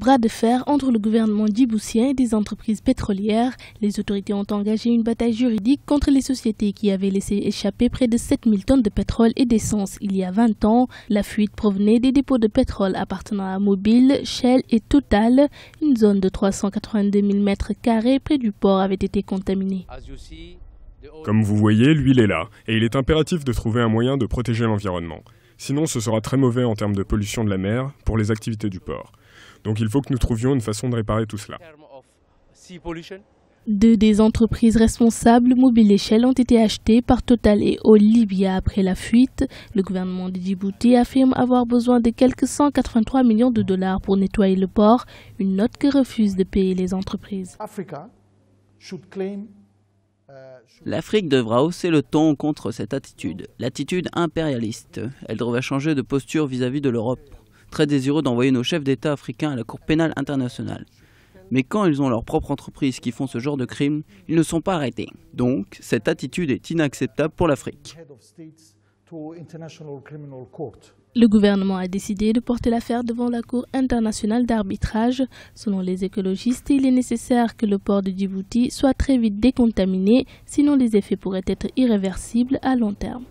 Bras de fer entre le gouvernement djiboutien et des entreprises pétrolières, les autorités ont engagé une bataille juridique contre les sociétés qui avaient laissé échapper près de 7000 tonnes de pétrole et d'essence il y a 20 ans. La fuite provenait des dépôts de pétrole appartenant à Mobile, Shell et Total. Une zone de 382 000 mètres carrés près du port avait été contaminée. Comme vous voyez, l'huile est là, et il est impératif de trouver un moyen de protéger l'environnement. Sinon, ce sera très mauvais en termes de pollution de la mer pour les activités du port. Donc il faut que nous trouvions une façon de réparer tout cela. Deux des entreprises responsables Mobile échelle ont été achetées par Total et All Libya après la fuite. Le gouvernement de Djibouti affirme avoir besoin de quelques 183 millions de dollars pour nettoyer le port, une note que refusent de payer les entreprises. L'Afrique devra hausser le ton contre cette attitude, l'attitude impérialiste. Elle devrait changer de posture vis-à-vis de l'Europe, très désireux d'envoyer nos chefs d'État africains à la Cour pénale internationale. Mais quand ils ont leur propre entreprise qui font ce genre de crimes, ils ne sont pas arrêtés. Donc, cette attitude est inacceptable pour l'Afrique. Le gouvernement a décidé de porter l'affaire devant la Cour internationale d'arbitrage. Selon les écologistes, il est nécessaire que le port de Djibouti soit très vite décontaminé, sinon les effets pourraient être irréversibles à long terme.